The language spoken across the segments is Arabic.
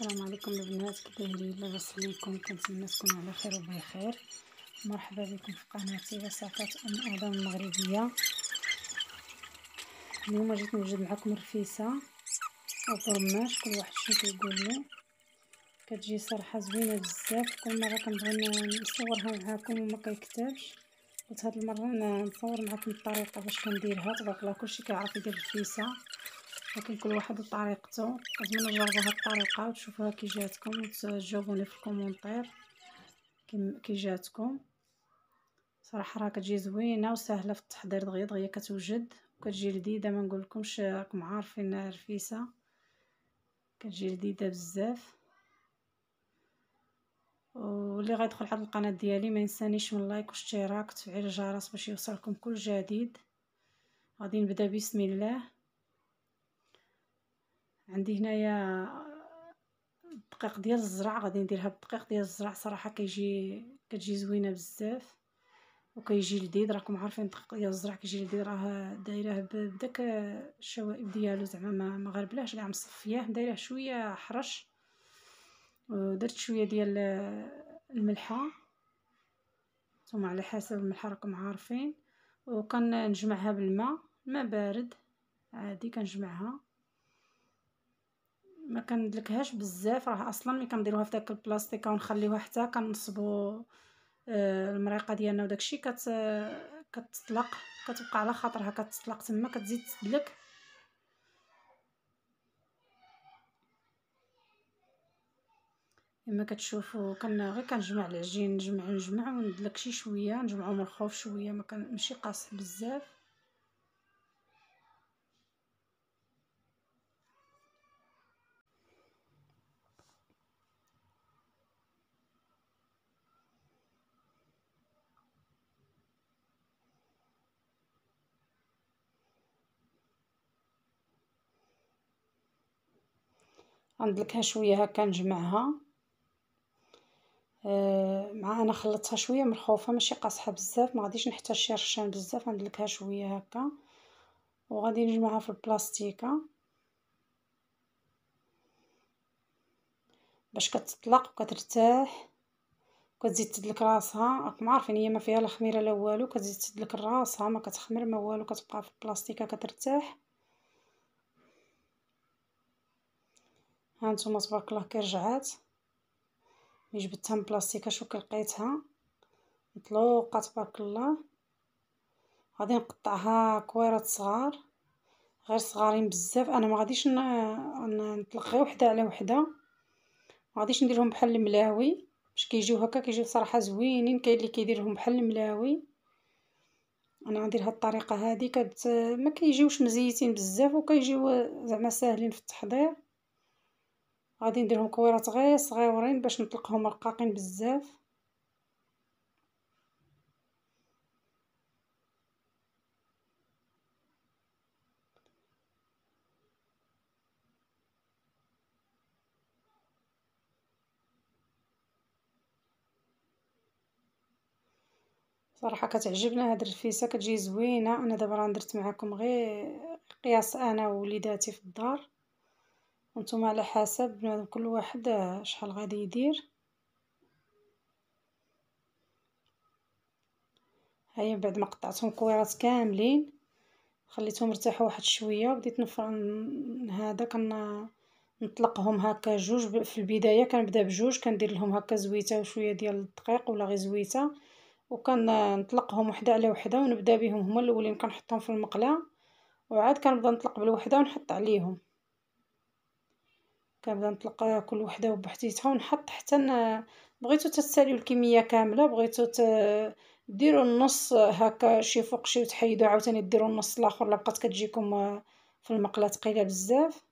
السلام عليكم البنات كي دايرين لاباس عليكم كنتمنى تكونوا على خير وبخير مرحبا بكم في قناتي وصفات ام ادم المغربيه اليوم جيت نوجد معكم رفيسه وفرماج كل واحد شنو كيقول له كتجي صراحه زوينه بزاف كل مره كنبغي نصورها معاكم وما كيكتبش قلت هاد المره انا نصور معكم الطريقه باش كنديرها تبارك الله كلشي كيعرف يدير الرفيسه لكن كل واحد بطريقته كنتمنى تجربوا هاد الطريقه وتشوفوها كي جاتكم وتجاوبوني في الكومونتير كي جاتكم صراحه راه كتجي زوينه وسهله في التحضير دغيا دغيا كتوجد وكتجي لذيذه ما نقول لكمش راكم عارفين رفيسه كتجي لذيذه بزاف واللي غيدخل على القناه ديالي ما ينسانيش من لايك واشتراك وتفعيل الجرس باش يوصلكم كل جديد غادي نبدا بسم الله عندي هنايا الدقيق ديال الزرع غادي نديرها بالدقيق ديال الزرع صراحه كيجي كتجي زوينه بزاف وكيجي لذيذ راكم عارفين الدقيق ديال الزرع كيجي لذيذ راه دايراه بداك الشوائب ديالو زعما ما مغربلاش كاع مصفياه دايراه شويه حرش درت شويه ديال الملحه ثم على حسب الملحه راكم عارفين وكنجمعها بالماء ما بارد عادي كنجمعها ما كندلكهاش بزاف راه اصلا ملي كنديروها في داك البلاستيكه ونخليوها حتى كنصبوا آه، المريقه ديالنا وداكشي كت كتطلق كتبقى على خاطرها كتطلق تما كتزيد تدلك كما كتشوفوا كنا غير كنجمع العجين نجمع نجمع وندلك شي شويه نجمعو من الخوف شويه ما كان ماشي قاصح بزاف غندلكها شويه هكا نجمعها آه، مع انا خلطتها شويه مرخوفه ماشي قاصحه بزاف ما غاديش نحتاج شي رشان بزاف غندلكها شويه هكا وغادي نجمعها في البلاستيكه باش كتطلق وكترتاح كتزيد تدلك راسها راكم عارفين هي ما فيها لا خميره لا والو كتزيد تدلك راسها ما كتخمر ما والو كتبقى في البلاستيكه كترتاح هانتوما تبارك الله كي رجعات ملي جبدتها من بلاستيك كي لقيتها مطلوقه تبارك الله غادي نقطعها كويرات صغار غير صغارين بزاف انا ما غاديش نطلق غير وحده على وحده ما غاديش نديرهم بحال الملاوي باش كيجيو هكا كيجيو صراحه زوينين كاين اللي كيديرهم بحال الملاوي انا غندير هاد الطريقه هادي كت ما كيجيوش مزيتين بزاف وكيجيو زعما ساهلين في التحضير غادي نديرهم كويرات غير صغيورين باش نطلقهم رقاقين بزاف صراحه كتعجبنا هاد الرفيسه كتجي زوينه انا دابا راه درت معكم غير قياس انا ووليداتي في الدار وانتم على حسب كل واحد آه، شحال غادي يدير هيا بعد ما قطعتهم كويرات كاملين خليتهم يرتاحوا واحد شويه بديت نفر هذا كن نطلقهم هكا جوج في البدايه كنبدا بجوج كندير لهم هكا زويته وشويه ديال الدقيق ولا غير زويته نطلقهم وحده على وحده ونبدا بهم هما الاولين كنحطهم في المقله وعاد كنبدا نطلق بالوحده ونحط عليهم كنبدا نطلق كل وحده وبحديتها ونحط حتى بغيتو تتساليو الكميه كامله بغيتو ت... ديروا النص هكا شي فوق شي وتحيدوا عاوتاني ديروا النص الاخر لبقات كتجيكم في المقله ثقيله بزاف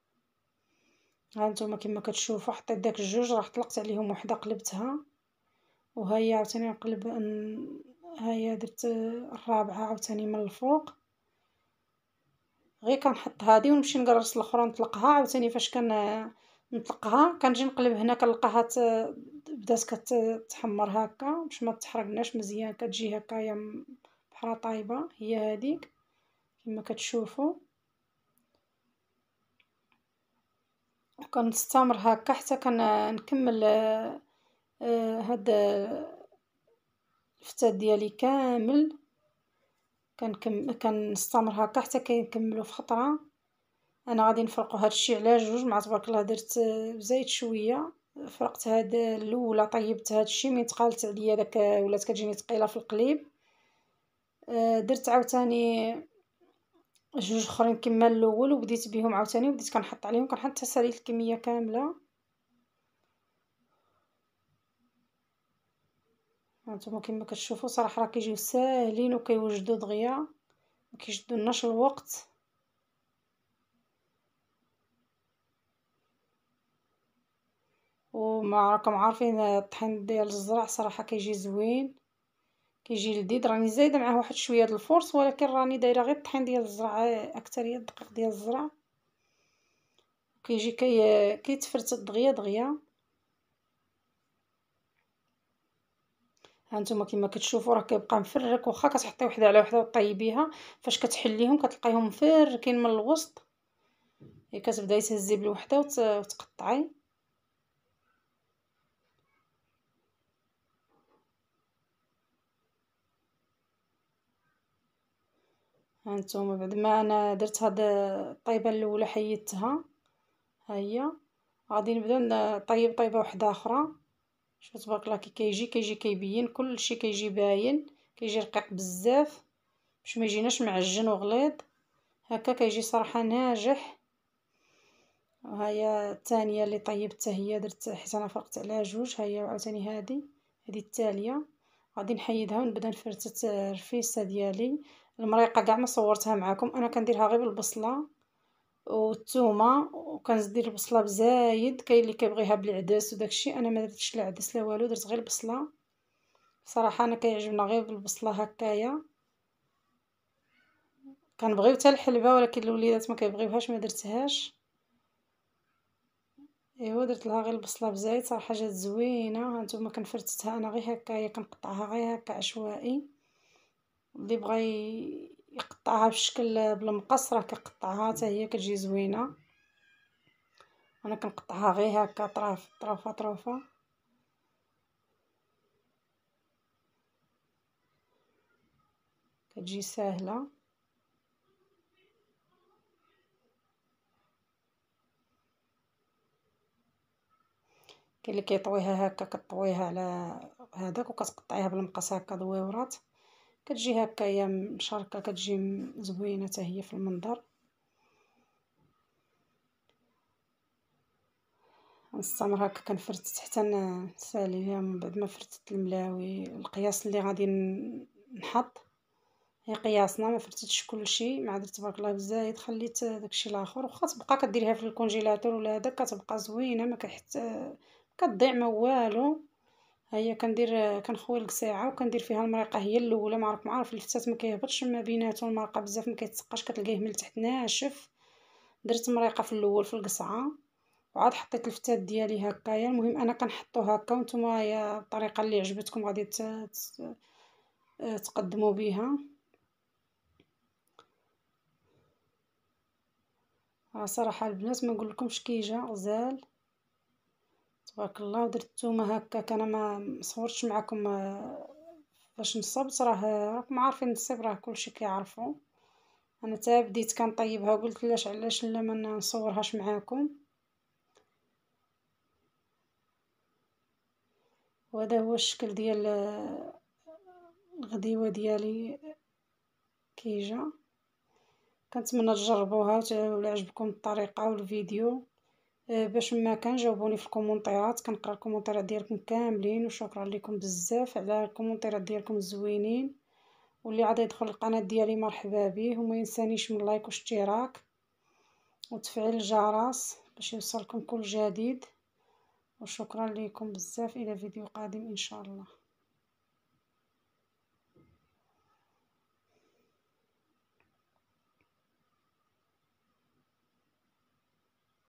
ها نتوما كما كتشوفوا حطيت داك الجوج راه طلقت عليهم وحده قلبتها وها هي عاوتاني نقلب ها هي درت الرابعه عاوتاني من الفوق غير كنحط هادي ونمشي نقرص الاخرى نطلقها عاوتاني فاش كن نطلقها كنجي نقلب هنا كنلقاها بدات كتحمر هكا باش ما تحرقناش مزيان كتجي يا بحال طايبه هي هذيك كما كتشوفوا وكنستمر هكا حتى كنكمل آه، هاد آه، الفتات ديالي كامل كنكمل كنستمر هكا حتى كنكملو في خطره انا غادي نفرقو هادشي على جوج مع تبارك الله درت زيت شويه فرقت هاد الاولى طيبت هادشي من تقالت عليا داك ولات كتجيني ثقيله في القليب آه، درت عاوتاني جوج اخرين كما الاول وبديت بهم عاوتاني وبديت كنحط عليهم كنحط حتى ساليت الكميه كامله هانتوما كما كتشوفوا صراحه راه كيجيو ساهلين وكيوجدوا دغيا ما كيشدوا الوقت وما راكم عارفين الطحين ديال الزرع صراحه كيجي زوين كيجي لذيذ راني زايده معاه واحد شويه د الفورص ولكن راني دايره غير الطحين ديال الزرع اكثريه الدقيق ديال الزرع كيجي كي كيتفرتت دغيا دغيا هانتوما كما كتشوفوا راه كيبقى مفرك واخا كتحطي وحده على وحده وطيبيها فاش كتحليهم كتلقايهم مفركين من الوسط كتبداي تهزي بالوحده وتقطعي هانتوما بعد ما انا درت هاد الطيبه الاولى حيدتها ها هي غادي نبدا نطيب طيبه واحده اخرى شوف تبارك الله كي كيجي كيجي كيبين كلشي كيجي باين كيجي رقيق بزاف باش ما يجيناش معجن وغليظ هكا كيجي صراحه ناجح هي الثانيه اللي طيبتها هي درت حيت انا فرقت على جوج هي عاوتاني هذه هذه التاليه غادي نحيدها ونبدا نفرتت الرفيسه ديالي المريقه كاع ما صورتها معكم انا كنديرها غير بالبصله والثومه وكندير البصله بزايد كاين اللي كيبغيها بالعدس وداكشي انا ما درتش لا عدس لا والو درت غير البصله صراحه انا كيعجبنا غير بالبصله هكايا كنبغيو حتى الحلبه ولكن الوليدات ما كيبغيوهاش ما درتهاش ايوا درت لها غير البصله بزايد صراحه جات زوينه هانتوما كنفرتتها انا غير هكايا كنقطعها غير هكا عشوائي اللي بغى يقطعها بشكل بالمقص راه كيقطعها حتى هي كتجي زوينه انا كنقطعها غير هكا طراف طرافه طرافه كتجي ساهله كاين اللي كيطويها هكا كطويها على هذاك وكتقطعيها بالمقص هكا دويورات كتجي هكايا مشاركه كتجي زوينه حتى هي في المنظر غنستمر هكا كنفرتت حتى نساليها من بعد ما فرتت الملاوي القياس اللي غادي نحط هي قياسنا ما فرتتش كلشي مع درت تبارك الله بزاف خليت داكشي الاخر وخا تبقى كديريها في الكونجيلاتور ولا هذا كتبقى زوينه ما كحت كتضيع ما والو هي كندير كنخوي الكساعه وكندير فيها المريقه هي الاولى ما عارف معرف الفتات ما كيهبطش ما بيناتهم المرقه بزاف ما كيتسقاش كتلقاه من تحت ناشف درت مريقه في الاول في القصعه وعاد حطيت الفتات ديالي هكايا المهم انا كنحطو هكا وانتم يا الطريقه اللي عجبتكم غادي آه، تقدموا بها آه، صراحه البنات ما نقول لكمش كيجا غزال تبارك الله ودرت التومه هكاك انا ما صورتش معكم آه، فاش نصبت راه راكم عارفين نصيب راه كلشي كيعرفو انا تا بديت كنطيبها وقلت لاش علاش لا ما نصورهاش معاكم وهذا هو الشكل ديال آه، الغديوه ديالي كيجا كنتمنى تجربوها ولا عجبكم الطريقه والفيديو آه، باش مكان جاوبوني في الكومنتات كنقرا الكومنتات ديالكم كاملين وشكرا لكم بزاف على الكومنتات ديالكم الزوينين واللي عاد يدخل القناه ديالي مرحبا به وما ينسانيش من لايك واشتراك وتفعيل الجرس باش يوصلكم كل جديد وشكرا لكم بزاف الى فيديو قادم ان شاء الله